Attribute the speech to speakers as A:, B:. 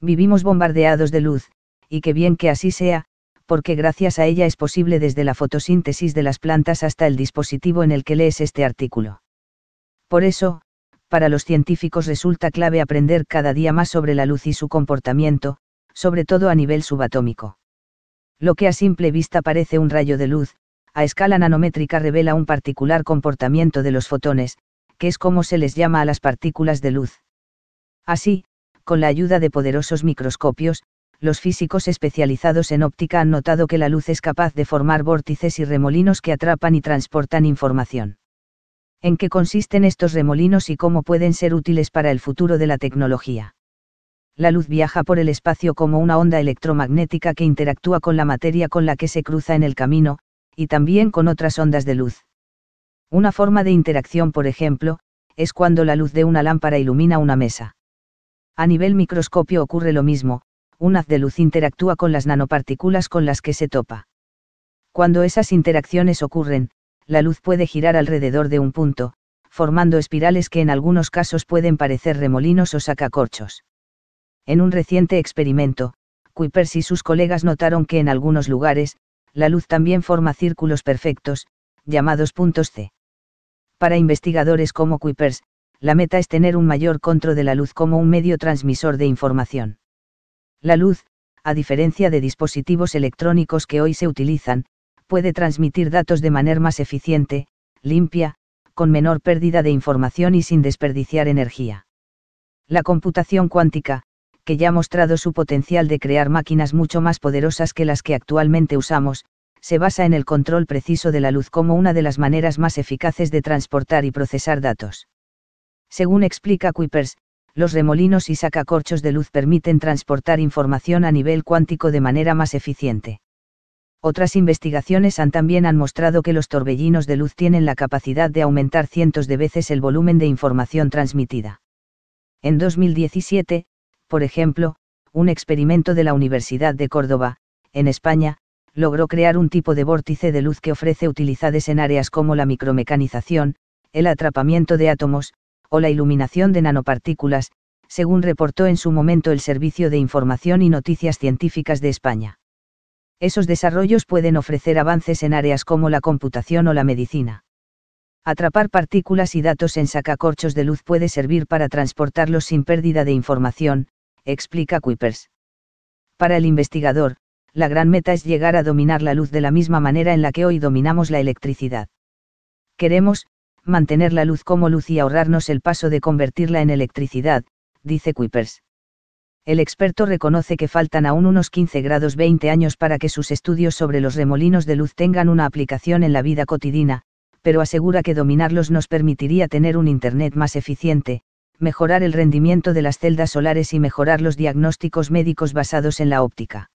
A: Vivimos bombardeados de luz, y que bien que así sea, porque gracias a ella es posible desde la fotosíntesis de las plantas hasta el dispositivo en el que lees este artículo. Por eso, para los científicos resulta clave aprender cada día más sobre la luz y su comportamiento, sobre todo a nivel subatómico. Lo que a simple vista parece un rayo de luz, a escala nanométrica revela un particular comportamiento de los fotones, que es como se les llama a las partículas de luz. Así, con la ayuda de poderosos microscopios, los físicos especializados en óptica han notado que la luz es capaz de formar vórtices y remolinos que atrapan y transportan información. ¿En qué consisten estos remolinos y cómo pueden ser útiles para el futuro de la tecnología? La luz viaja por el espacio como una onda electromagnética que interactúa con la materia con la que se cruza en el camino, y también con otras ondas de luz. Una forma de interacción, por ejemplo, es cuando la luz de una lámpara ilumina una mesa a nivel microscopio ocurre lo mismo, un haz de luz interactúa con las nanopartículas con las que se topa. Cuando esas interacciones ocurren, la luz puede girar alrededor de un punto, formando espirales que en algunos casos pueden parecer remolinos o sacacorchos. En un reciente experimento, Kuipers y sus colegas notaron que en algunos lugares, la luz también forma círculos perfectos, llamados puntos C. Para investigadores como Kuipers, la meta es tener un mayor control de la luz como un medio transmisor de información. La luz, a diferencia de dispositivos electrónicos que hoy se utilizan, puede transmitir datos de manera más eficiente, limpia, con menor pérdida de información y sin desperdiciar energía. La computación cuántica, que ya ha mostrado su potencial de crear máquinas mucho más poderosas que las que actualmente usamos, se basa en el control preciso de la luz como una de las maneras más eficaces de transportar y procesar datos. Según explica Kuipers, los remolinos y sacacorchos de luz permiten transportar información a nivel cuántico de manera más eficiente. Otras investigaciones han también han mostrado que los torbellinos de luz tienen la capacidad de aumentar cientos de veces el volumen de información transmitida. En 2017, por ejemplo, un experimento de la Universidad de Córdoba, en España, logró crear un tipo de vórtice de luz que ofrece utilidades en áreas como la micromecanización, el atrapamiento de átomos, o la iluminación de nanopartículas, según reportó en su momento el Servicio de Información y Noticias Científicas de España. Esos desarrollos pueden ofrecer avances en áreas como la computación o la medicina. Atrapar partículas y datos en sacacorchos de luz puede servir para transportarlos sin pérdida de información, explica Kuipers. Para el investigador, la gran meta es llegar a dominar la luz de la misma manera en la que hoy dominamos la electricidad. Queremos, mantener la luz como luz y ahorrarnos el paso de convertirla en electricidad, dice Kuipers. El experto reconoce que faltan aún unos 15 grados 20 años para que sus estudios sobre los remolinos de luz tengan una aplicación en la vida cotidiana, pero asegura que dominarlos nos permitiría tener un Internet más eficiente, mejorar el rendimiento de las celdas solares y mejorar los diagnósticos médicos basados en la óptica.